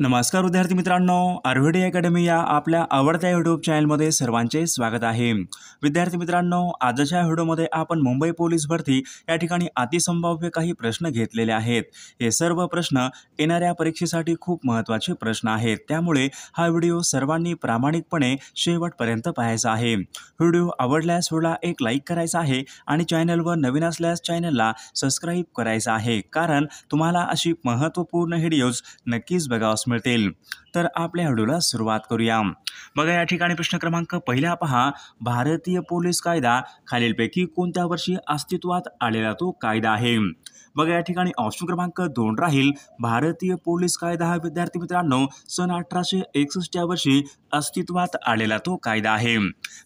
नमस्कार विद्यार्थी मित्रांनो आरव्हीडी अकॅडमी या आपल्या आवडत्या युट्यूब चॅनलमध्ये सर्वांचे स्वागत आहे विद्यार्थी मित्रांनो आजच्या व्हिडिओमध्ये आपण मुंबई पोलीस भरती या ठिकाणी अतिसंभाव्य काही प्रश्न घेतलेले आहेत हे सर्व प्रश्न येणाऱ्या परीक्षेसाठी खूप महत्त्वाचे प्रश्न आहेत त्यामुळे हा व्हिडिओ सर्वांनी प्रामाणिकपणे शेवटपर्यंत पाहायचा आहे व्हिडिओ आवडल्यास व्हिडिओला एक लाईक करायचा आहे आणि चॅनलवर नवीन असल्यास चॅनलला सबस्क्राईब करायचा आहे कारण तुम्हाला अशी महत्त्वपूर्ण व्हिडिओज नक्कीच बघावस मिळतील तर आपल्या व्हिडिओला सुरुवात करूया बघा या ठिकाणी प्रश्न क्रमांक पहिला पहा भारतीय पोलीस कायदा खालीलपैकी कोणत्या वर्षी अस्तित्वात आलेला तो कायदा आहे बघा या ठिकाणी ऑप्शन क्रमांक दोन राहील भारतीय पोलीस कायदा हा विद्यार्थी मित्रांनो सन अठराशे एकसष्ट या वर्षी अस्तित्वात आलेला तो कायदा आहे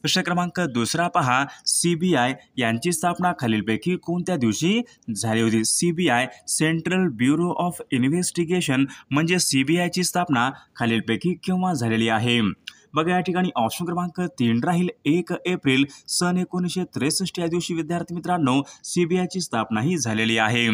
प्रश्न क्रमांक दुसरा पहा सीबीआय यांची स्थापना खालीलपैकी कोणत्या दिवशी झाली होती CBI central bureau of investigation म्हणजे सीबीआयची स्थापना खालीलपैकी केव्हा झालेली आहे बघा या ठिकाणी ऑप्शन क्रमांक तीन राहील एक एप्रिल सन एकोणीसशे त्रेसष्ट या दिवशी विद्यार्थी मित्रांनो सीबीआयची स्थापना ही झालेली आहे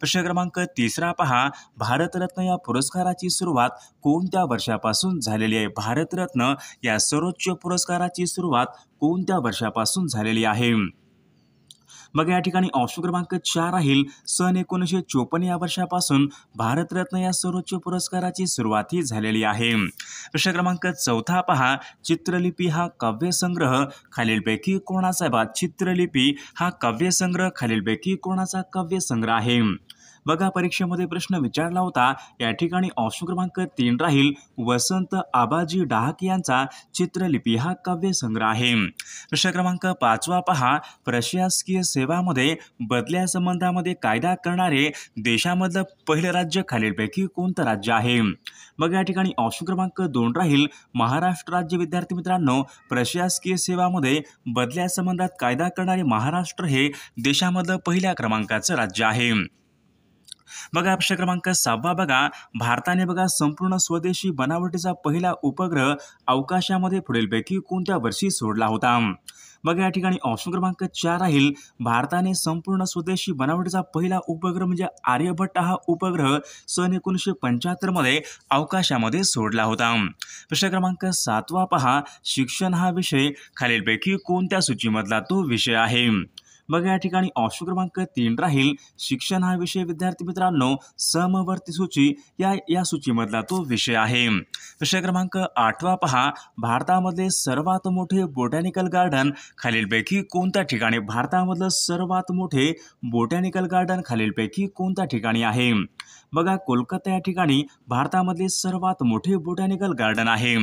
प्रश्न क्रमांक तिसरा पहा भारतरत्न या पुरस्काराची सुरुवात कोणत्या वर्षापासून झालेली आहे भारतरत्न या सर्वोच्च पुरस्काराची सुरुवात कोणत्या वर्षापासून झालेली आहे मग या ठिकाणी ऑप्शन क्रमांक चार राहील सन एकोणीसशे चोपन्न या वर्षापासून भारतरत्न या सर्वोच्च पुरस्काराची सुरुवात ही झालेली आहे प्रश्न क्रमांक चौथा पहा चित्रलिपी हा काव्यसंग्रह खालीलपैकी कोणाचा बा चित्रलिपी हा काव्यसंग्रह खालीलपैकी कोणाचा काव्यसंग्रह आहे बघा परीक्षेमध्ये प्रश्न विचारला होता या ठिकाणी ऑप्शन क्रमांक तीन राहील वसंत आबाजी डहाक यांचा चित्रलिपी हा काव्य संग्रह आहे प्रश्न क्रमांक पाचवा पहा प्रशासकीय सेवामध्ये बदल्या संबंधामध्ये कायदा करणारे देशामधलं पहिलं राज्य खालीलपैकी कोणतं राज्य आहे मग या ठिकाणी ऑप्शन क्रमांक दोन राहील महाराष्ट्र राज्य विद्यार्थी मित्रांनो प्रशासकीय सेवामध्ये बदल्या संबंधात कायदा करणारे महाराष्ट्र हे देशामधलं पहिल्या क्रमांकाचं राज्य आहे बघा प्रश्न क्रमांक सहावा बघा भारताने बघा संपूर्ण स्वदेशी बनावटीचा पहिला उपग्रह अवकाशामध्ये पैकी कोणत्या वर्षी सोडला होता बघा या ठिकाणी ऑप्शन क्रमांक चार राहील भारताने संपूर्ण स्वदेशी बनावटीचा पहिला उपग्रह म्हणजे आर्यभट्ट हा उपग्रह सन एकोणीसशे मध्ये अवकाशामध्ये सोडला होता प्रश्न क्रमांक सातवा पहा शिक्षण हा विषय खालीलपैकी कोणत्या सूचीमधला तो विषय आहे मग या ठिकाणी ऑप्शन क्रमांक तीन राहील शिक्षण हा विषय विद्यार्थी मित्रांनो समवर्ती सूची या या सूचीमधला तो विषय आहे विषय क्रमांक आठवा पहा भारतामधले सर्वात मोठे बोटॅनिकल गार्डन खालीलपैकी कोणत्या ठिकाणी भारतामधलं सर्वात मोठे बोटॅनिकल गार्डन खालीलपैकी कोणत्या ठिकाणी आहे बघा कोलकाता या ठिकाणी भारतामधले सर्वात मोठे बोटॅनिकल गार्डन आहे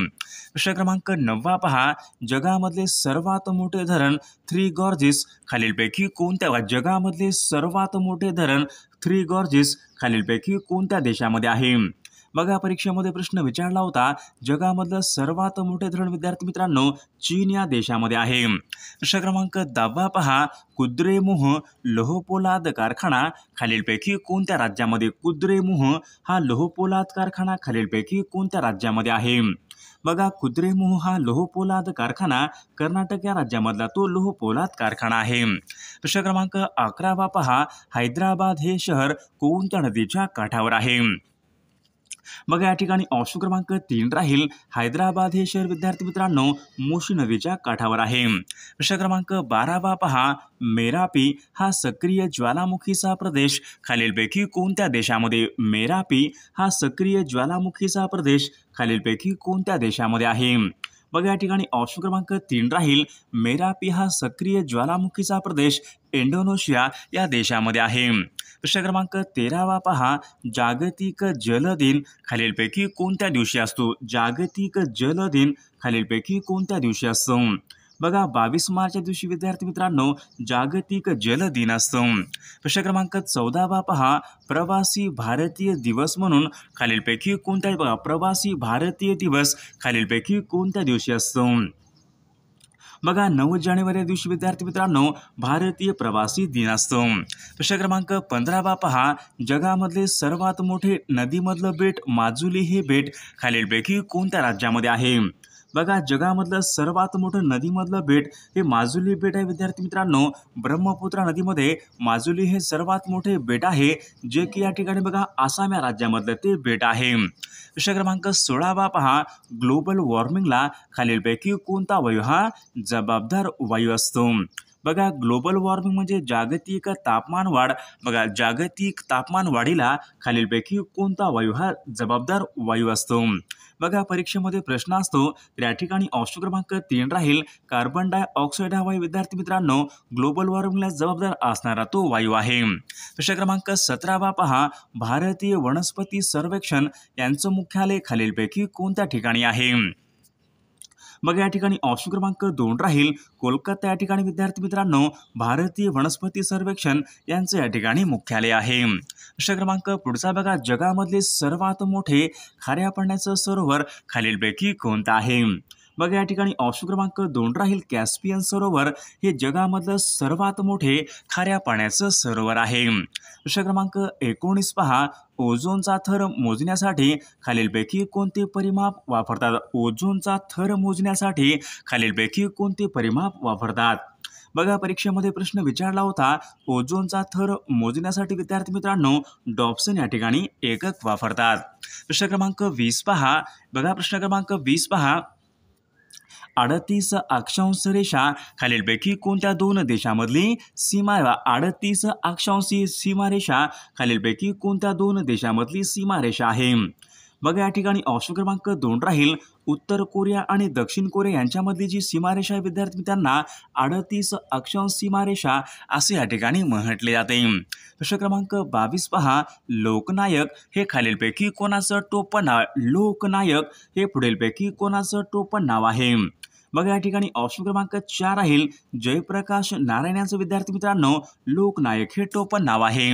प्रश्न क्रमांक नववा पहा जगामधले सर्वात मोठे धरण थ्री गॉर्जेस खालीलपैकी कोणत्या जगामधले सर्वात मोठे धरण थ्री गॉर्जेस खालीलपैकी कोणत्या देशामध्ये आहे बघा परीक्षेमध्ये प्रश्न विचारला होता जगामधलं सर्वात मोठे धरण विद्यार्थी मित्रांनो चीन या देशामध्ये आहे प्रश्न क्रमांक दहावा पहा कुद्रेमुह लोहपोलाद कारखाना खालीलपैकी कोणत्या राज्यामध्ये कुद्रेमुह हा लोहपोलाद कारखाना खालीलपैकी कोणत्या राज्यामध्ये आहे बघा कुद्रेमुह हा लोहपोलाद कारखाना कर्नाटक या राज्यामधला तो लोहपोलाद कारखाना आहे प्रश्न क्रमांक अकरावा पहा हैदराबाद हे शहर कोणत्या नदीच्या काठावर आहे मग या ठिकाणी ऑप्शन क्रमांक तीन राहील हैदराबाद हे शहर विद्यार्थी मित्रांनो मुशी नदीच्या काठावर आहे प्रश्न क्रमांक बारावा पहा मेरापी हा सक्रिय ज्वालामुखीचा प्रदेश खालीलपैकी कोणत्या देशामध्ये मेरापी हा सक्रिय ज्वालामुखीचा प्रदेश खालीलपैकी कोणत्या देशामध्ये आहे बघा या ठिकाणी ऑप्शन क्रमांक तीन राहील मेरापी हा सक्रिय ज्वालामुखीचा प्रदेश इंडोनेशिया या देशामध्ये आहे प्रश्न क्रमांक तेरावा पहा जागतिक जल दिन खालीलपैकी कोणत्या दिवशी असतो जागतिक जल दिन खालीलपैकी कोणत्या दिवशी असतो बघा बावीस मार्चच्या दिवशी विद्यार्थी मित्रांनो जागतिक जल दिन असतो प्रश्न क्रमांक चौदावा पहा प्रवासी भारतीय दिवस म्हणून खालीलपैकी कोणत्या बघा प्रवासी भारतीय दिवस खालीलपैकी कोणत्या दिवशी असतो बघा नऊ जानेवारी या दिवशी विद्यार्थी मित्रांनो भारतीय प्रवासी दिन असतो प्रश्न क्रमांक पंधरा पहा जगामधले सर्वात मोठे नदीमधलं बेट माजुली हे बेट खालीलपैकी कोणत्या राज्यामध्ये आहे बघा जगामधलं सर्वात मोठं नदीमधलं बेट हे माजुली बेट आहे विद्यार्थी मित्रांनो ब्रह्मपुत्रा नदीमध्ये माजुली हे सर्वात मोठे बेट आहे जे की या ठिकाणी बघा आसाम या राज्यामधलं ते बेट आहे प्रश्न क्रमांक सोळावा पहा ग्लोबल वॉर्मिंगला खालीलपैकी कोणता वायू हा जबाबदार वायू असतो बघा ग्लोबल वॉर्मिंग म्हणजे जागतिक तापमान वाढ बघा जागतिक तापमान वाढीला खालीलपैकी कोणता वायू हा जबाबदार वायू असतो बघा परीक्षेमध्ये प्रश्न असतो तर या ठिकाणी ऑप्शन क्रमांक तीन राहील कार्बन डायऑक्साईड हा वायू विद्यार्थी मित्रांनो ग्लोबल वॉर्मिंगला जबाबदार असणारा तो वायू आहे प्रश्न क्रमांक सतरावा पहा भारतीय वनस्पती सर्वेक्षण यांचं मुख्यालय खालीलपैकी कोणत्या ठिकाणी आहे मग या ठिकाणी ऑप्शन क्रमांक दोन राहील कोलकाता या ठिकाणी विद्यार्थी मित्रांनो भारतीय वनस्पती सर्वेक्षण यांचं या ठिकाणी मुख्यालय आहे प्रश्न क्रमांक पुढचा बघा जगामधले सर्वात मोठे खाऱ्या पाण्याचं सरोवर खालीलपैकी कोणतं आहे बघा या ठिकाणी ऑप्शन क्रमांक दोन राहील कॅस्पियन सरोवर हे जगामधलं सर्वात मोठे खाऱ्या पाण्याचं सरोवर आहे प्रश्न क्रमांक एकोणीस पहा ओझोनचा थर मोजण्यासाठी खालीलपैकी कोणते परिमाप वापरतात ओझोनचा थर मोजण्यासाठी खालीलपैकी कोणते परिमाप वापरतात बघा परीक्षेमध्ये प्रश्न विचारला होता ओझोनचा थर मोजण्यासाठी विद्यार्थी मित्रांनो डॉप्सन या ठिकाणी एकक वापरतात प्रश्न क्रमांक वीस पहा बघा प्रश्न क्रमांक वीस पहा अडतीस अक्षांश रेषा खालीलपैकी कोणत्या दोन देशामधली सीमा अडतीस अक्षांशी सीमारेषा खालीलपैकी कोणत्या दोन देशामधली सीमारेषा आहे बघा या ठिकाणी ऑप्शन क्रमांक दोन राहील उत्तर कोरिया आणि दक्षिण कोरिया यांच्यामधली जी सीमारेषा आहे विद्यार्थी त्यांना अडतीस अक्षांश सीमारेषा असे या ठिकाणी म्हटले जाते प्रश्न क्रमांक बावीस पहा लोकनायक हे खालीलपैकी कोणाचं टोपण नाव लोकनायक हे पुढीलपैकी कोणाचं टोपण नाव आहे मग या ठिकाणी ऑप्शन क्रमांक चार राहील जयप्रकाश नारायण यांचं विद्यार्थी मित्रांनो लोकनायक हे टोपण नाव आहे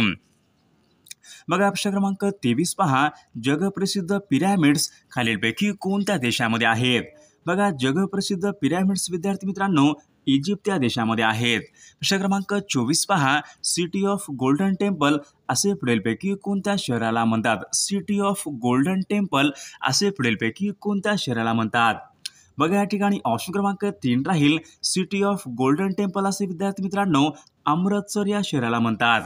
बघा प्रश्न क्रमांक तेवीस पहा जगप्रसिद्ध पिरॅमिड्स खालीलपैकी कोणत्या देशामध्ये आहेत बघा जगप्रसिद्ध पिरॅमिड्स विद्यार्थी मित्रांनो इजिप्त या देशामध्ये आहेत प्रश्न क्रमांक चोवीस पहा सिटी ऑफ गोल्डन टेम्पल असे पुढीलपैकी कोणत्या शहराला म्हणतात सिटी ऑफ गोल्डन टेम्पल असे पुढीलपैकी कोणत्या शहराला म्हणतात बघा या ठिकाणी ऑप्शन क्रमांक तीन राहील सिटी ऑफ गोल्डन टेम्पल असे विद्यार्थी मित्रांनो अमृतसर या शहराला म्हणतात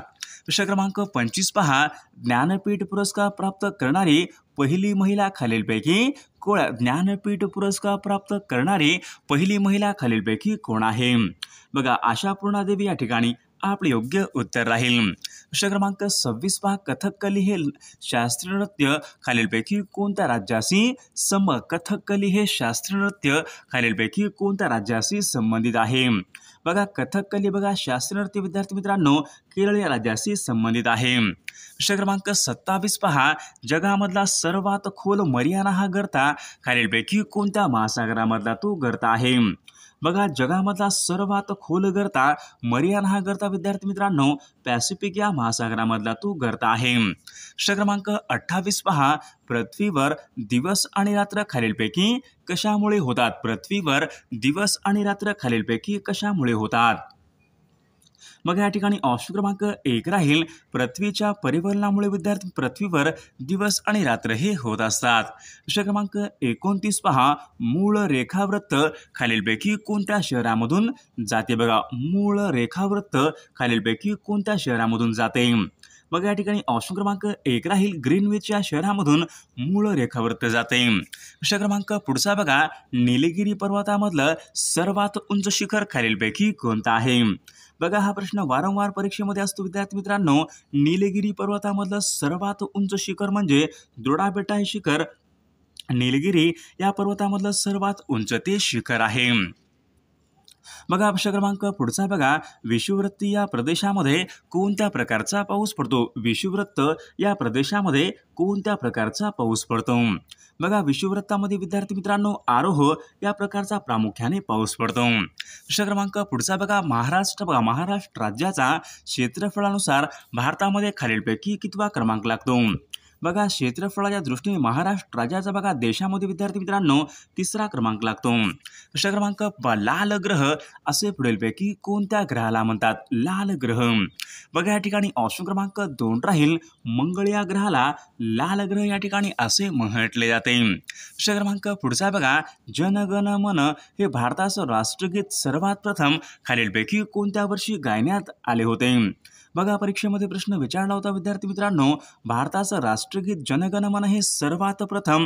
प्रश्न क्रमांक पंचवीस पहा ज्ञानपीठ पुरस्कार प्राप्त करणारी पहिली महिला खालीलपैकी कोण ज्ञानपीठ पुरस्कार प्राप्त करणारी पहिली महिला खालीलपैकी कोण आहे बघा आशा पूर्णादेवी या ठिकाणी आपले योग्य उत्तर राहील प्रश्न क्रमांक सव्वीस पहा कथकली हे शास्त्रीय नृत्य खालीलपैकी कोणत्या राज्याशी सम कथकली हे शास्त्रीय नृत्य खालीलपैकी कोणत्या राज्याशी संबंधित आहे बघा कथकली बघा शास्त्रीय नृत्य विद्यार्थी मित्रांनो केरळ या राज्याशी संबंधित आहे प्रश्न क्रमांक सत्तावीस पहा जगामधला सर्वात खोल मर्याना हा गर्ता खालीलपैकी कोणत्या महासागरामधला तो गर्ता आहे बघा जगामधला सर्वात खोल गर्ता मरियाना हा गर्ता विद्यार्थी मित्रांनो पॅसिफिक या महासागरामधला तो गर्ता आहे प्रश्न क्रमांक अठ्ठावीस पहा पृथ्वीवर दिवस आणि रात्र खालीलपैकी कशामुळे होतात पृथ्वीवर दिवस आणि रात्र खालीलपैकी कशामुळे होतात मग या ठिकाणी ऑप्शन क्रमांक एक राहील पृथ्वीच्या परिवर्तनामुळे विद्यार्थी पृथ्वीवर दिवस आणि रात्र हे होत असतात प्रश्न क्रमांक एकोणतीस पहा मूळ रेखावृत्त खालीलपैकी कोणत्या शहरामधून जाते बघा मूळ रेखावृत्त खालीलपैकी कोणत्या शहरामधून जाते मग या ठिकाणी ऑप्शन क्रमांक एक राहील ग्रीनविच या शहरामधून मूळ रेखावृत्त जाते प्रश्न क्रमांक पुढचा बघा निलगिरी पर्वतामधलं सर्वात उंच शिखर खालीलपैकी कोणतं आहे बघा हा प्रश्न वारंवार परीक्षेमध्ये असतो विद्यार्थी मित्रांनो निलगिरी पर्वतामधलं सर्वात उंच शिखर म्हणजे द्रोडाबेटा हे शिखर निलगिरी या पर्वतामधलं सर्वात उंच ते शिखर आहे बघा प्रश्न क्रमांक पुढचा बघा विषुववृत्त या प्रदेशामध्ये कोणत्या प्रकारचा पाऊस पडतो विषुववृत्त या प्रदेशामध्ये कोणत्या प्रकारचा पाऊस पडतो बघा विषुववृत्तामध्ये विद्यार्थी मित्रांनो आरोह या प्रकारचा प्रामुख्याने पाऊस पडतो प्रश्न क्रमांक पुढचा बघा महाराष्ट्र बघा महाराष्ट्र राज्याचा क्षेत्रफळानुसार भारतामध्ये खालीलपैकी कितवा क्रमांक लागतो बघा क्षेत्रफळाच्या दृष्टीने महाराष्ट्र राज्याचा बघा देशामध्ये विद्यार्थी मित्रांनो तिसरा क्रमांक लागतो दुसरा क्रमांक लाल ग्रह असे पुढीलपैकी कोणत्या ग्रहाला म्हणतात लाल ग्रह बघा या ठिकाणी ऑप्शन क्रमांक दोन राहील मंगळ या ग्रहाला लाल ग्रह या ठिकाणी असे म्हटले जाते दुसरा क्रमांक पुढचा बघा जनगण मन हे भारताचं राष्ट्रगीत सर्वात प्रथम खालीलपैकी कोणत्या वर्षी गायण्यात आले होते बघा परीक्षेमध्ये प्रश्न विचारला होता विद्यार्थी मित्रांनो भारताचं राष्ट्रगीत जनगणमन हे सर्वात प्रथम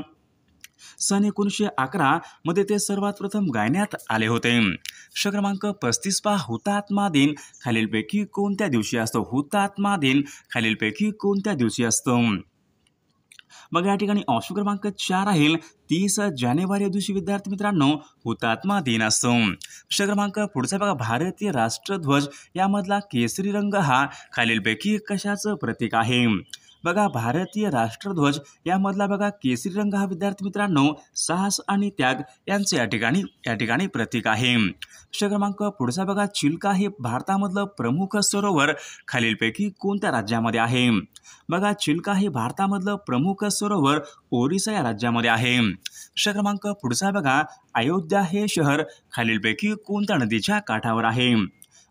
सन एकोणीसशे अकरा मध्ये ते सर्वात प्रथम गायण्यात आले होते प्रश्न क्रमांक पस्तीस पा हुतात्मा दिन खालीलपैकी कोणत्या दिवशी असतो हुतात्मा दिन खालीलपैकी कोणत्या दिवशी असतो मग या ठिकाणी ऑप्शन क्रमांक चार राहील तीस जानेवारी या दिवशी विद्यार्थी मित्रांनो हुतात्मा दिन असतो प्रश्न क्रमांक पुढचा बघा भारतीय राष्ट्रध्वज यामधला केसरी रंग हा खालीलपैकी कशाचं प्रतीक आहे बघा भारतीय राष्ट्रध्वज यामधला बघा केसरी रंग हा विद्यार्थी मित्रांनो साहस आणि त्याग यांचे या ठिकाणी या ठिकाणी प्रतीक आहे प्रश्न क्रमांक पुढचा बघा चिल्का हे भारतामधलं प्रमुख सरोवर खालीलपैकी कोणत्या राज्यामध्ये आहे बघा चिल्का हे भारतामधलं प्रमुख सरोवर ओरिसा या राज्यामध्ये आहे प्रश्न क्रमांक पुढचा बघा अयोध्या हे शहर खालीलपैकी कोणत्या नदीच्या काठावर आहे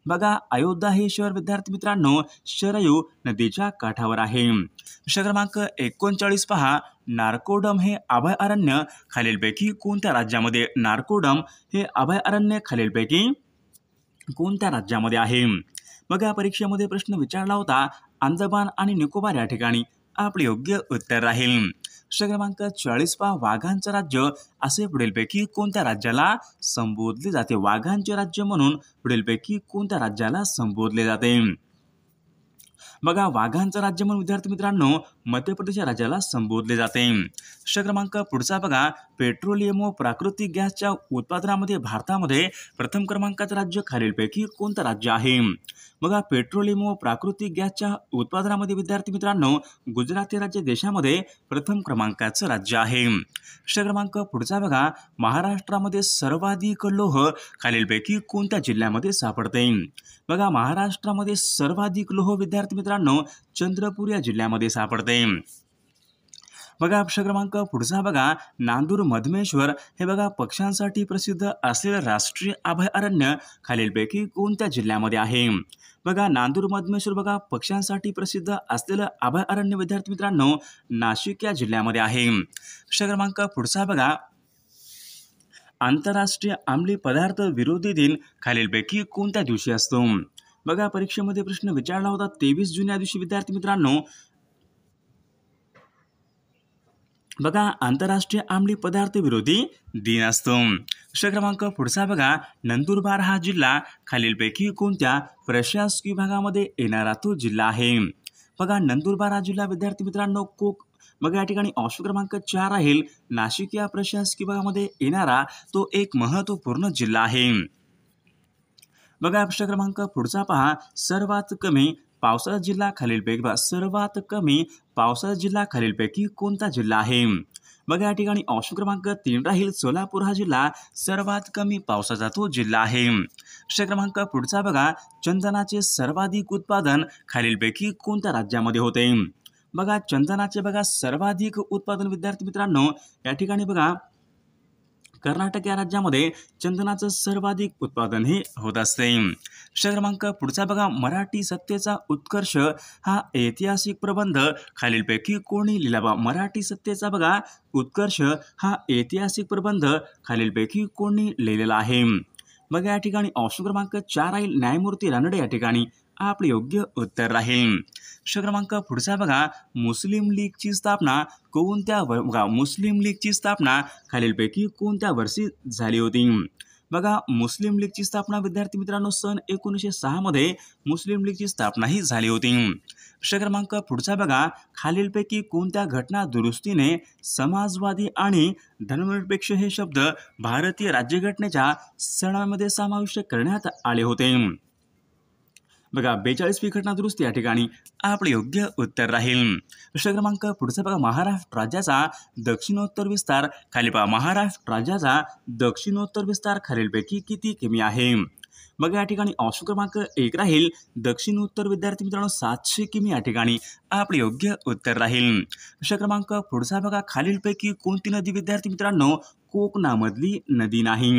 बघा अयोध्या हे शहर विद्यार्थी मित्रांनो शरयू नदीच्या काठावर आहे प्रश्न क्रमांक एकोणचाळीस पहा नारकोडम हे अभयारण्य खालीलपैकी कोणत्या राज्यामध्ये नार्कोडम हे अभयारण्य खालीलपैकी कोणत्या राज्यामध्ये आहे बघा परीक्षेमध्ये प्रश्न विचारला होता अंदमान आणि निकोबार या ठिकाणी आपले योग्य उत्तर राहील प्रश्न क्रमांक चाळीस पहा वाघांचं राज्य असे पुढीलपैकी कोणत्या राज्याला संबोधले जाते वाघांचे राज्य म्हणून पुढीलपैकी कोणत्या राज्याला संबोधले जाते बघा वाघांचं राज्य म्हणून विद्यार्थी मित्रांनो मध्य प्रदेश राज्याला संबोधले जाते प्रश्न क्रमांक पुढचा बघा पेट्रोलियम व प्राकृतिक गॅसच्या उत्पादनामध्ये भारतामध्ये प्रथम क्रमांकाचं राज्य खालीलपैकी कोणतं राज्य आहे बघा पेट्रोलियम व प्राकृतिक गॅसच्या उत्पादनामध्ये विद्यार्थी मित्रांनो गुजरात हे राज्य देशामध्ये प्रथम क्रमांकाचं राज्य आहे प्रश्न क्रमांक पुढचा बघा महाराष्ट्रामध्ये सर्वाधिक लोह खालीलपैकी कोणत्या जिल्ह्यामध्ये सापडते बघा महाराष्ट्रामध्ये सर्वाधिक लोह विद्यार्थी मित्रांनो चंद्रपूर या जिल्ह्यामध्ये सापडते बघा प्रश्न क्रमांक पुढचा बघा नांदूर मधमेश्वर हे बघा पक्ष्यांसाठी प्रसिद्ध असलेलं राष्ट्रीय अभयारण्य खालीलपैकी कोणत्या जिल्ह्यामध्ये आहे बघा नांदूर मधमेश्वर बघा पक्ष्यांसाठी प्रसिद्ध असलेलं अभयारण्य विद्यार्थी मित्रांनो नाशिक या जिल्ह्यामध्ये आहे प्रश्न क्रमांक पुढचा बघा आंतरराष्ट्रीय अंमली पदार्थ विरोधी दिन खालीलपैकी कोणत्या दिवशी असतो बघा परीक्षेमध्ये प्रश्न विचारला होता तेवीस जून या दिवशी विद्यार्थी मित्रांनो बघा आंतरराष्ट्रीय आंबली पदार्थ विरोधी दिन असतो प्रश्न क्रमांक पुढचा बघा नंदुरबार हा जिल्हा खालीलपैकी कोणत्या प्रशासकीय भागामध्ये येणारा तो जिल्हा आहे बघा नंदुरबार हा जिल्हा विद्यार्थी मित्रांनो कोक मग या ठिकाणी ऑप्शन क्रमांक चार राहील नाशिक या प्रशासकीय भागामध्ये येणारा तो एक महत्वपूर्ण जिल्हा आहे बघा प्रश्न क्रमांक पुढचा पहा सर्वात कमी पावसाळा जिल्हा खालीलपैकी बघा सर्वात कमी पावसाळा जिल्हा खालीलपैकी कोणता जिल्हा आहे बघा या ठिकाणी ऑप्शन क्रमांक तीन राहील सोलापूर हा जिल्हा सर्वात कमी पावसाचा तो जिल्हा आहे प्रश्न क्रमांक पुढचा बघा चंदनाचे सर्वाधिक उत्पादन खालीलपैकी कोणत्या राज्यामध्ये होते बघा चंदनाचे बघा सर्वाधिक उत्पादन विद्यार्थी मित्रांनो या ठिकाणी बघा कर्नाटक या राज्यामध्ये चंदनाचं सर्वाधिक उत्पादन हे होत असते प्रश्न क्रमांक पुढचा बघा मराठी सत्तेचा उत्कर्ष हा ऐतिहासिक प्रबंध खालीलपैकी कोणी लिहिला बा मराठी सत्तेचा बघा उत्कर्ष हा ऐतिहासिक प्रबंध खालीलपैकी कोणी लिहिलेला आहे मग या ठिकाणी ऑप्शन क्रमांक चार राहील न्यायमूर्ती रानडे या ठिकाणी आपले योग्य उत्तर राहील प्रश्न क्रमांक पुढचा बघा मुस्लिम लीगची स्थापना कोणत्या बघा मुस्लिम लीगची स्थापना खालीलपैकी कोणत्या वर्षी झाली होती बघा मुस्लिम लीगची स्थापना विद्यार्थी मित्रांनो सन एकोणीसशे सहामध्ये मुस्लिम लीगची स्थापना ही झाली होती प्रश्न क्रमांक पुढचा बघा खालीलपैकी कोणत्या घटना दुरुस्तीने समाजवादी आणि धर्मनिरपेक्ष हे शब्द भारतीय राज्यघटनेच्या सणामध्ये समाविष्ट करण्यात आले होते बघा बेचाळीस विघटना दुरुस्ती या ठिकाणी आपले योग्य उत्तर राहील प्रश्न क्रमांक पुढचा बघा महाराष्ट्र राज्याचा दक्षिणोत्तर विस्तार खाली पहा महाराष्ट्र राज्याचा दक्षिणोत्तर विस्तार खालीलपैकी किती किमी आहे बघा या ठिकाणी ऑप्शन क्रमांक एक राहील दक्षिण उत्तर विद्यार्थी मित्रांनो सातशे किमी या ठिकाणी आपले योग्य उत्तर राहील प्रश्न क्रमांक पुढचा बघा खालीलपैकी कोणती नदी विद्यार्थी मित्रांनो कोकणामधली नदी नाही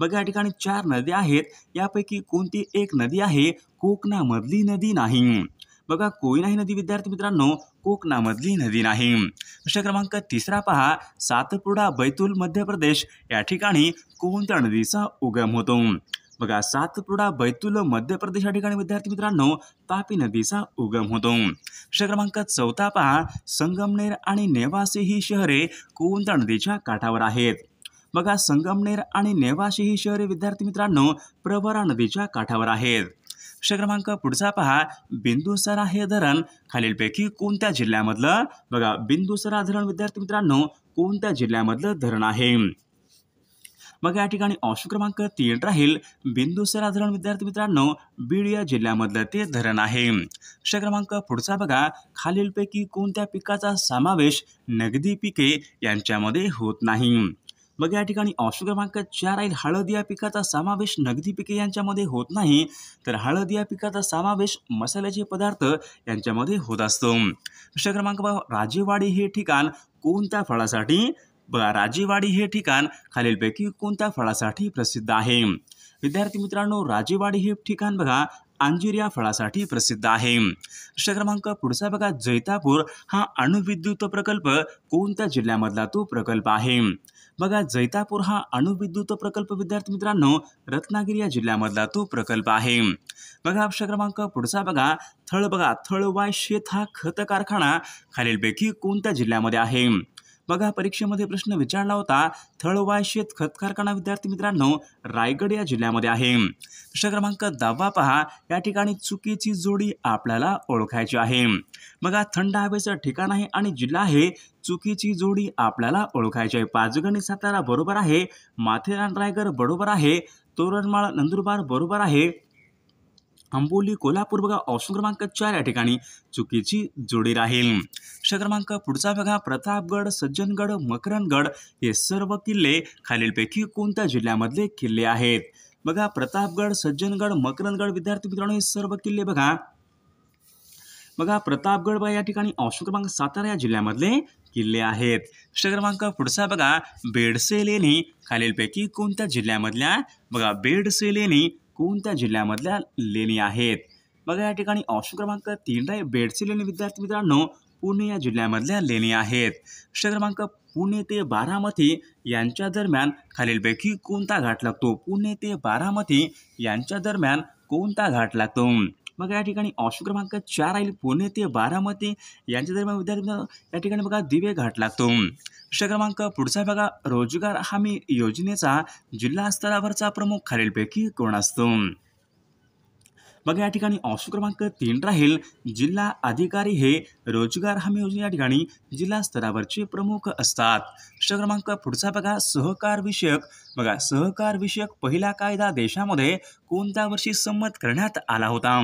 बघा या ठिकाणी चार नद्या आहेत यापैकी कोणती एक नदी आहे कोकणामधली नदी नाही बघा कोयनाही नदी विद्यार्थी मित्रांनो कोकणामधली नदी नाही प्रश्न क्रमांक तिसरा पहा सातपुडा बैतूल मध्य प्रदेश या ठिकाणी कोणत्या नदीचा उगम होतो बघा सातपुडा बैतूल मध्य प्रदेश या ठिकाणी विद्यार्थी मित्रांनो तापी नदीचा उगम होतो प्रश्न क्रमांक चौथा पहा संगमनेर आणि नेवासे ही शहरे कोणत्या नदीच्या काठावर आहेत बघा संगमनेर आणि नेवाशी ही शहरी विद्यार्थी मित्रांनो प्रभरा नदीच्या काठावर आहेत क्रमांक पुढचा पहा बिंदुसरा हे धरण खालीलपैकी कोणत्या जिल्ह्यामधलं बघा बिंदुसरा धरण विद्यार्थी मित्रांनो कोणत्या जिल्ह्यामधलं धरण आहे बघा या ठिकाणी ऑप्शन क्रमांक तीन राहील बिंदुसरा धरण विद्यार्थी मित्रांनो बीड या जिल्ह्यामधलं ते धरण आहे क्षय क्रमांक पुढचा बघा खालीलपैकी कोणत्या पिकाचा समावेश नगदी पिके यांच्यामध्ये होत नाही मग या ठिकाणी ऑप्शन क्रमांक चार आहे हळद या पिकाचा समावेश नगदी पिके यांच्यामध्ये होत नाही तर हळद या पिकाचा समावेश मसाल्याचे पदार्थ यांच्यामध्ये होत असतो प्रश्न क्रमांक राजेवाडी हे ठिकाण कोणत्या फळासाठी बघा राजेवाडी हे ठिकाण खालीलपैकी कोणत्या फळासाठी प्रसिद्ध आहे विद्यार्थी मित्रांनो राजेवाडी हे ठिकाण बघा अंजीर या फळासाठी प्रसिद्ध आहे प्रश्न क्रमांक पुढचा बघा जैतापूर हा अणुविद्युत प्रकल्प कोणत्या जिल्ह्यामधला तो प्रकल्प आहे बघा जैतापूर हा अणुविद्युत प्रकल्प विद्यार्थी मित्रांनो रत्नागिरी या जिल्ह्यामधला तो प्रकल्प आहे बघा प्रश्न क्रमांक पुढचा बघा थळ बघा थळवाय शेत हा खत कारखाना खालीलपैकी कोणत्या जिल्ह्यामध्ये आहे बघा परीक्षेमध्ये प्रश्न विचारला होता थळवाय शेत खत कारखाना विद्यार्थी मित्रांनो रायगड या जिल्ह्यामध्ये आहे प्रश्न क्रमांक दहावा पहा या ठिकाणी चुकीची जोडी आपल्याला ओळखायची आहे बघा थंड हवेचं ठिकाण आहे आणि जिल्हा आहे चुकीची जोडी आपल्याला ओळखायची आहे पाचगणी सातारा बरोबर आहे माथेरान रायगड बरोबर आहे तोरणमाळ नंदुरबार बरोबर आहे आंबोली कोल्हापूर बघा ऑप्शन क्रमांक चार या ठिकाणी चुकीची जोडी राहील प्रश्न क्रमांक पुढचा बघा प्रतापगड सज्जनगड मकरनगड हे सर्व किल्ले खालीलपैकी कोणत्या जिल्ह्यामधले किल्ले आहेत बघा प्रतापगड सज्जनगड मकरनगड विद्यार्थी मित्रांनो हे सर्व किल्ले बघा बघा प्रतापगड बघा या ठिकाणी ऑप्शन क्रमांक सातारा या जिल्ह्यामधले किल्ले आहेत प्रश्न क्रमांक पुढचा बघा बेडसे लेणी खालीलपैकी कोणत्या जिल्ह्यामधल्या बघा बेडसे लेणी कोणत्या जिल्ह्यामधल्या लेणी आहेत बघा या ठिकाणी ऑप्शन क्रमांक तीनला बेडची लेणी विद्यार्थी मित्रांनो पुणे या जिल्ह्यामधल्या लेणी आहेत प्रश्न क्रमांक पुणे ते बारामती यांच्या दरम्यान खालीलपैकी कोणता घाट लागतो पुणे ते बारामती यांच्या दरम्यान कोणता घाट लागतो मग या ठिकाणी ऑप्शन क्रमांक चार राहील पुणे ते बारामती यांच्या दरम्यान विद्यार्थ्यांना या ठिकाणी बघा दिवे घाट लागतो प्रश्न क्रमांक पुढचा बघा रोजगार हमी योजनेचा जिल्हा स्तरावरचा प्रमुख खालीलपैकी कोण असतो बघा या ठिकाणी ऑप्शन क्रमांक तीन राहील जिल्हा अधिकारी हे रोजगार हमी योजना या ठिकाणी जिल्हा स्तरावरचे प्रमुख असतात प्रश्न क्रमांक पुढचा बघा सहकार विषयक बघा सहकार विषयक पहिला कायदा देशामध्ये कोणत्या वर्षी संमत करण्यात आला होता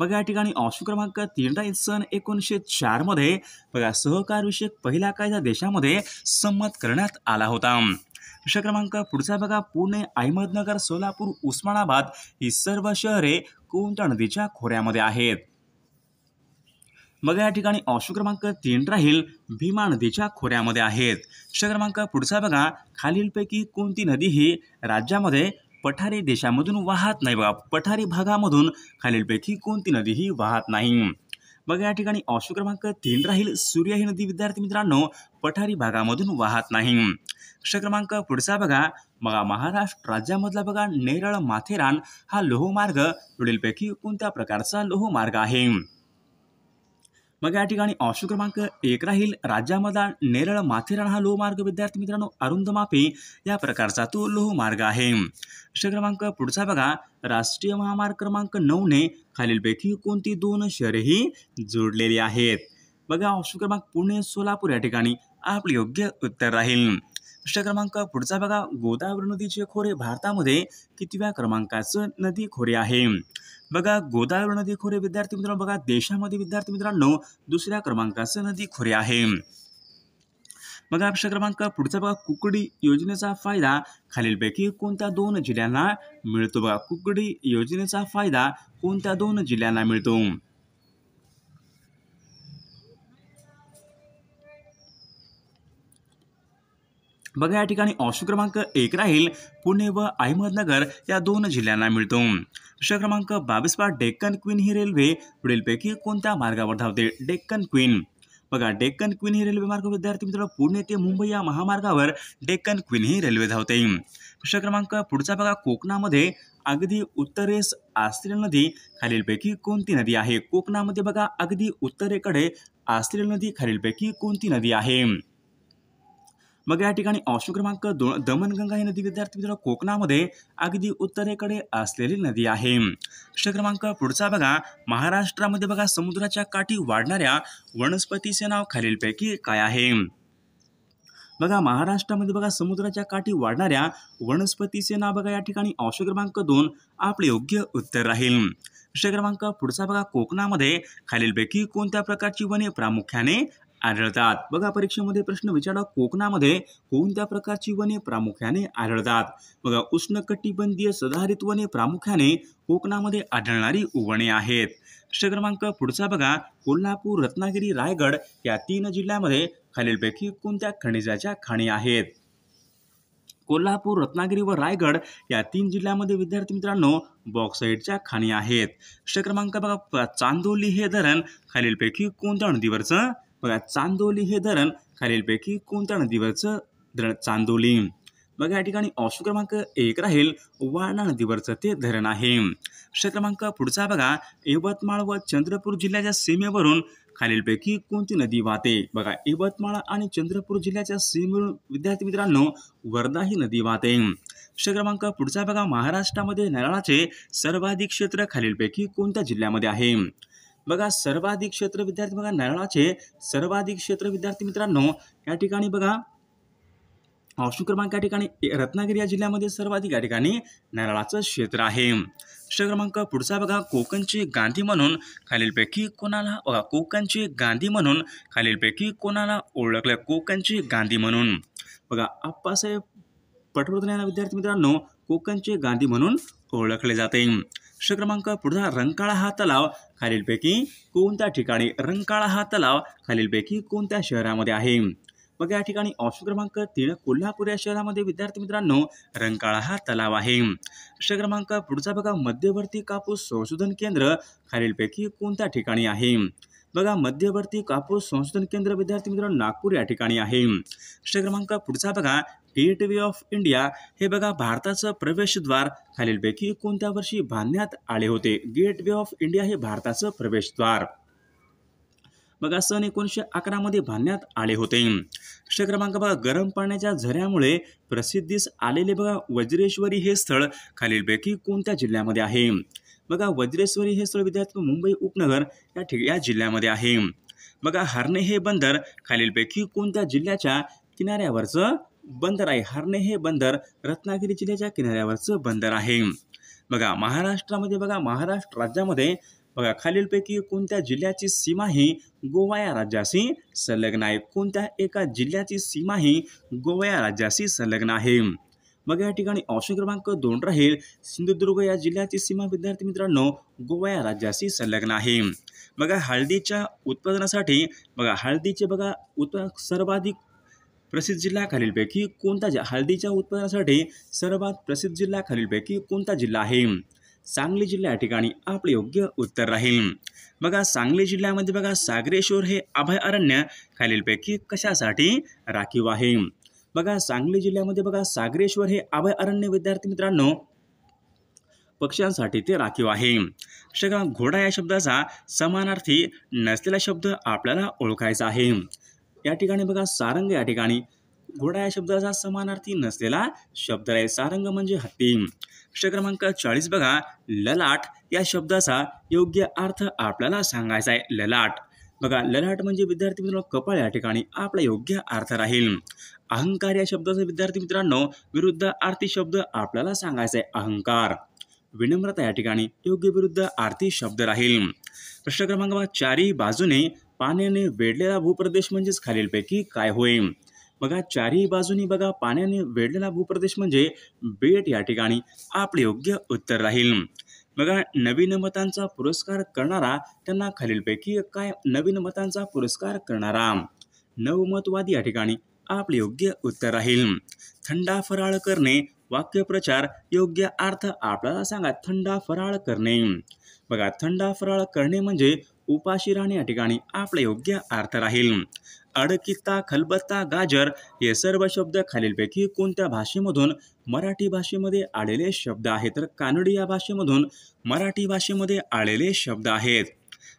बघा या ठिकाणी ऑप्शन क्रमांक तीन राहील सन एकोणीसशे चारमध्ये बघा विषयक पहिला कायदा देशामध्ये संमत करण्यात आला होता प्रश्न क्रमांक पुढचा बघा पुणे अहमदनगर सोलापूर उस्मानाबाद ही सर्व शहरे कोणत्या नदीच्या खोऱ्यामध्ये आहेत मग या ठिकाणी ऑप्शन क्रमांक तीन राहील भीमा नदीच्या खोऱ्यामध्ये आहेत दुसऱ्या क्रमांक पुढचा बघा खालीलपैकी कोणती नदी ही राज्यामध्ये पठारी देशामधून वाहत नाही बघा पठारी भागामधून खालीलपैकी कोणती नदी ही वाहत नाही मग या ठिकाणी ऑप्शन क्रमांक तीन राहील सूर्य ही नदी विद्यार्थी मित्रांनो पठारी भागामधून वाहत नाही प्रश्न क्रमांक पुढचा बघा बघा महाराष्ट्र राज्यामधला बघा नेरळ माथेरान हा लोहमार्ग पुढीलपैकी कोणत्या प्रकारचा लोहमार्ग आहे मग या ठिकाणी ऑप्शन क्रमांक एक राहील राज्यामधला नेरळ माथेरान हा लोहमार्ग विद्यार्थी मित्रांनो अरुंद माफी या प्रकारचा तो लोहमार्ग आहे प्रश्न क्रमांक पुढचा बघा राष्ट्रीय महामार्ग क्रमांक नऊने खालीलपैकी कोणती दोन शहरेही जोडलेली आहेत बघा ऑप्शन क्रमांक पुणे सोलापूर या ठिकाणी आपले योग्य उत्तर राहील प्रश्न क्रमांक पुढचा बघा गोदावरी नदीचे खोरे भारतामध्ये कितव्या क्रमांकाचं नदी खोरे आहे बघा गोदावरी नदी खोरे विद्यार्थी मित्रांनो बघा देशामध्ये विद्यार्थी मित्रांनो दुसऱ्या क्रमांकाचं नदी खोरे आहे बघा प्रश्न क्रमांक पुढचा बघा कुकडी योजनेचा फायदा खालीलपैकी कोणत्या दोन जिल्ह्यांना मिळतो बघा कुकडी योजनेचा फायदा कोणत्या दोन जिल्ह्यांना मिळतो बघा या ठिकाणी ऑप्शन क्रमांक एक राहील पुणे व अहमदनगर या दोन जिल्ह्यांना मिळतो प्रश्न क्रमांक बावीस बा डेक्कन क्वीन ही रेल्वे पुढीलपैकी कोणत्या मार्गावर धावते डेक्कन क्वीन बघा डेक्कन क्वीन ही रेल्वे मार्ग विद्यार्थी मित्रांनो पुणे ते मुंबई या महामार्गावर डेक्कन क्वीन ही रेल्वे धावते प्रश्न क्रमांक पुढचा बघा कोकणामध्ये अगदी उत्तरेस आस्त्रेल नदी खालीलपैकी कोणती नदी आहे कोकणामध्ये बघा अगदी उत्तरेकडे आस्त्रेल नदी खालीलपैकी कोणती नदी आहे मग या ठिकाणी ऑप्शन क्रमांक दोन दमनगंगा ही नदी विद्यार्थी मित्रांनो कोकणामध्ये अगदी उत्तरेकडे असलेली नदी आहे प्रश्न क्रमांक पुढचा बघा महाराष्ट्रामध्ये बघा समुद्राच्या काठी वाढणाऱ्या वनस्पतीचे नाव खालीलपैकी काय आहे बघा महाराष्ट्रामध्ये बघा समुद्राच्या काठी वाढणाऱ्या वनस्पतीचे नाव बघा या ठिकाणी ऑप्शन क्रमांक दोन आपले योग्य उत्तर राहील प्रश्न क्रमांक पुढचा बघा कोकणामध्ये खालीलपैकी कोणत्या प्रकारची वने प्रामुख्याने आढळतात बघा परीक्षेमध्ये प्रश्न विचारा कोकणामध्ये कोणत्या प्रकारची वने प्रामुख्याने आढळतात बघा उष्णकटिबंधीय सदाहरित वने प्रामुख्याने कोकणामध्ये आढळणारी वने आहेत प्रश्न क्रमांक पुढचा बघा कोल्हापूर रत्नागिरी रायगड या तीन जिल्ह्यामध्ये खालीलपैकी कोणत्या खनिजाच्या खाणी आहेत कोल्हापूर रत्नागिरी व रायगड या तीन जिल्ह्यामध्ये विद्यार्थी मित्रांनो बॉक्साईडच्या खाणी आहेत प्रश्न क्रमांक बघा चांदोली हे धरण खालीलपैकी कोणत्या नदीवरचं बघा चांदोली हे धरण खालीलपैकी कोणत्या नदीवरचं धरण चांदोली बघा या ठिकाणी ऑप्शन क्रमांक एक राहील वारणा नदीवरचं ते धरण आहे क्षेत्र क्रमांक पुढचा बघा यवतमाळ व चंद्रपूर जिल्ह्याच्या सीमेवरून खालीलपैकी कोणती नदी वाहते बघा यवतमाळ आणि चंद्रपूर जिल्ह्याच्या सीमेवरून विद्यार्थी मित्रांनो वर्धा ही नदी वाहते क्षेत्र क्रमांक पुढचा बघा महाराष्ट्रामध्ये नारळाचे सर्वाधिक क्षेत्र खालीलपैकी कोणत्या जिल्ह्यामध्ये आहे बघा सर्वाधिक क्षेत्र विद्यार्थी बघा नारळाचे सर्वाधिक क्षेत्र विद्यार्थी मित्रांनो या ठिकाणी बघा ऑप्शन क्रमांक या ठिकाणी रत्नागिरी या जिल्ह्यामध्ये सर्वाधिक या ठिकाणी नारळाचं क्षेत्र आहे प्रश्न क्रमांक पुढचा बघा कोकणचे गांधी म्हणून खालीलपैकी कोणाला बघा कोकणचे गांधी म्हणून खालीलपैकी कोणाला ओळखलं कोकणचे गांधी म्हणून बघा आप्पासाहेब पटवर्धन विद्यार्थी मित्रांनो कोकणचे गांधी म्हणून ओळखले जाते प्रश्न क्रमांक पुढचा रंकाळा हा तलाव खालीलपैकी कोणत्या ठिकाणी रंकाळा हा तलाव खालीलपैकी कोणत्या शहरामध्ये आहे मग या ठिकाणी ऑप्शन क्रमांक तीन कोल्हापूर या शहरामध्ये विद्यार्थी मित्रांनो रंकाळा हा तलाव आहे प्रश्न क्रमांक पुढचा बघा मध्यवर्ती कापूस संशोधन केंद्र खालीलपैकी कोणत्या ठिकाणी आहे बघा मध्यवर्ती कापूस संशोधन केंद्र विद्यार्थी मित्रांनो नागपूर या ठिकाणी आहे प्रश्न क्रमांक पुढचा बघा गेटवे ऑफ इंडिया हे बघा भारताचं प्रवेशद्वार खालीलपैकी कोणत्या वर्षी बांधण्यात आले होते गेटवे ऑफ इंडिया हे भारताचं प्रवेशद्वार बघा सन एकोणीसशे अकरामध्ये बांधण्यात आले होते प्रश्न क्रमांक बघा गरम पाण्याच्या झऱ्यामुळे प्रसिद्धीस आलेले बघा वज्रेश्वरी हे स्थळ खालीलपैकी कोणत्या जिल्ह्यामध्ये आहे बघा वज्रेश्वरी हे स्थळ विद्यार्थी मुंबई उपनगर या ठिक या जिल्ह्यामध्ये आहे बघा हरणे हे बंदर खालीलपैकी कोणत्या जिल्ह्याच्या किनाऱ्यावरचं बंदर आहे हरणे हे बंदर रत्नागिरी जिल्ह्याच्या किनाऱ्यावरचं बंदर आहे बघा महाराष्ट्रामध्ये बघा महाराष्ट्र राज्यामध्ये बघा खालीलपैकी कोणत्या जिल्ह्याची सीमा ही गोवा या राज्याशी संलग्न आहे कोणत्या एका जिल्ह्याची सीमा ही गोवा या राज्याशी संलग्न आहे मग या ठिकाणी ऑप्शन क्रमांक दोन राहील सिंधुदुर्ग या जिल्ह्याची सीमा विद्यार्थी मित्रांनो गोवा या राज्याशी संलग्न आहे बघा हळदीच्या उत्पादनासाठी बघा हळदीचे बघा उत्पादन सर्वाधिक प्रसिद्ध जिल्हा खालीलपैकी कोणता जि हळदीच्या उत्पादनासाठी सर्वात प्रसिद्ध जिल्हा खालीलपैकी कोणता जिल्हा आहे सांगली जिल्हा या ठिकाणी आपले योग्य उत्तर राहील बघा सांगली जिल्ह्यामध्ये बघा सागरेश्वर हे अभयारण्य खालीलपैकी कशासाठी राखीव आहे बघा सांगली जिल्ह्यामध्ये बघा सागरेश्वर हे अभयारण्य विद्यार्थी मित्रांनो पक्ष्यांसाठी ते राखीव आहे घोडा या शब्दाचा समानार्थी नसलेला शब्द आपल्याला ओळखायचा आहे या ठिकाणी बघा सारंग या ठिकाणी घोडा या शब्दाचा समानार्थी नसलेला शब्द आहे सारंग म्हणजे हत्ती प्रश्न क्रमांक चाळीस बघा ललाट या शब्दाचा योग्य अर्थ आपल्याला सांगायचा आहे ललाट बघा ललाट म्हणजे विद्यार्थी मित्रांनो कपाळ या ठिकाणी आपला योग्य अर्थ राहील अहंकार या शब्दाचा विद्यार्थी मित्रांनो विरुद्ध आरती शब्द आपल्याला सांगायचा आहे अहंकार विनम्रता या ठिकाणी योग्य विरुद्ध आरती शब्द राहील प्रश्न क्रमांक चारही बाजूने पाण्याने वेढलेला भूप्रदेश म्हणजेच खालीलपैकी काय होय बघा चारही बाजूनी बघा पाण्याने वेढलेला भूप्रदेश म्हणजे बेट या ठिकाणी आपले योग्य उत्तर राहील बघा नवीन मतांचा पुरस्कार करणारा त्यांना खालीलपैकी काय नवीन मतांचा पुरस्कार करणारा नवमतवादी या ठिकाणी आपले योग्य उत्तर राहील थंडा फराळ करणे वाक्यप्रचार योग्य अर्थ आपल्याला सांगा थंडा फराळ करणे बघा थंडा फराळ करणे म्हणजे उपाशी राहणे या ठिकाणी आपले योग्य अर्थ राहील अडकिता खलबत्ता गाजर हे सर्व शब्द खालीलपैकी कोणत्या भाषेमधून मराठी भाषेमध्ये आलेले शब्द आहेत तर कानडी या भाषेमधून मराठी भाषेमध्ये आलेले शब्द आहेत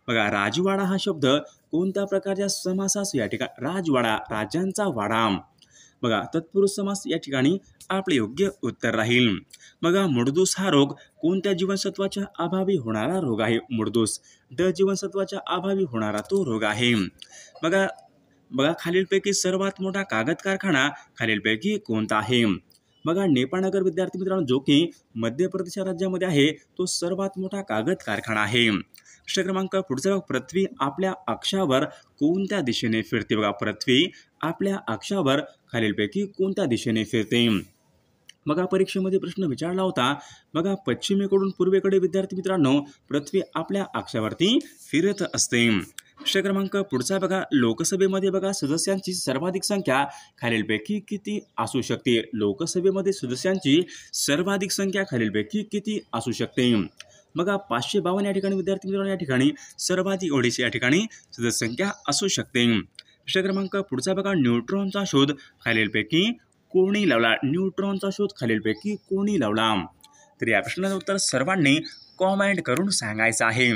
बघा राजवाडा हा शब्द कोणत्या प्रकारच्या समासास या ठिकाणी राजवाडा राजांचा वाडा बघा तत्पुरुष समास या ठिकाणी आपले योग्य उत्तर राहील बघा मुडदूस हा रोग कोणत्या जीवनसत्वाच्या अभावी होणारा रोग आहे मुडदूस ड जीवनसत्वाच्या अभावी होणारा तो रोग आहे बघा बघा खालीलपैकी सर्वात मोठा कागद कारखाना खालीलपैकी कोणता आहे बघा नेपाळनगर विद्यार्थी मित्रांनो जो की मध्य प्रदेश राज्यामध्ये आहे तो सर्वात मोठा कागद कारखाना आहे प्रश्न क्रमांक पुढचा पृथ्वी आपल्या अक्षावर कोणत्या दिशेने फिरते बघा पृथ्वी आपल्या अक्षावर खालीलपैकी कोणत्या दिशेने फिरते बघा परीक्षेमध्ये प्रश्न विचारला होता बघा पश्चिमेकडून पूर्वेकडे विद्यार्थी मित्रांनो पृथ्वी आपल्या अक्षावरती फिरत असते प्रश्न क्रमांक पुढचा बघा लोकसभेमध्ये बघा सदस्यांची सर्वाधिक संख्या खालीलपैकी किती असू शकते लोकसभेमध्ये सदस्यांची सर्वाधिक संख्या खालीलपैकी किती असू शकते बघा पाचशे बावन्न या ठिकाणी विद्यार्थी मित्रांनो या ठिकाणी सर्वाधिक ओडीसी या ठिकाणी सदस्य संख्या असू शकते प्रश्न क्रमांक पुढचा बघा न्यूट्रॉनचा शोध खालीलपैकी कोणी लावला न्यूट्रॉनचा शोध खालीलपैकी कोणी लावला तर या प्रश्नाचं उत्तर सर्वांनी कॉमेंट करून सांगायचं आहे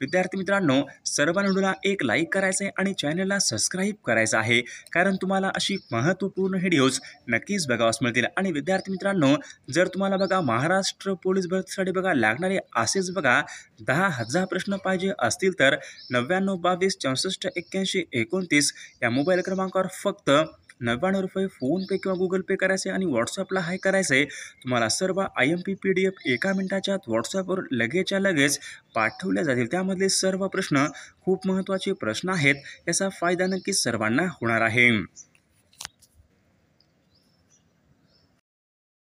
विद्यार्थी मित्रांनो सर्व व्हिडिओला एक लाईक करायचं आहे आणि चॅनलला सबस्क्राईब करायचं आहे कारण तुम्हाला अशी महत्त्वपूर्ण व्हिडिओज नक्कीच बघावास मिळतील आणि विद्यार्थी मित्रांनो जर तुम्हाला बघा महाराष्ट्र पोलीस भरतीसाठी बघा लागणारे असेच बघा दहा हजार प्रश्न पाहिजे असतील तर नव्याण्णव बावीस चौसष्ट एक्क्याऐंशी एकोणतीस या मोबाईल क्रमांकावर फक्त नव्याण्णव रुपये फोनपे किंवा गुगल पे करायचे आणि व्हॉट्सअपला हाय करायचं आहे तुम्हाला सर्व I M P P D F एका मिनिटाच्या व्हॉट्सअपवर लगेचच्या लगेच पाठवल्या जातील त्यामधले सर्व प्रश्न खूप महत्त्वाचे प्रश्न आहेत याचा फायदा नक्कीच सर्वांना होणार आहे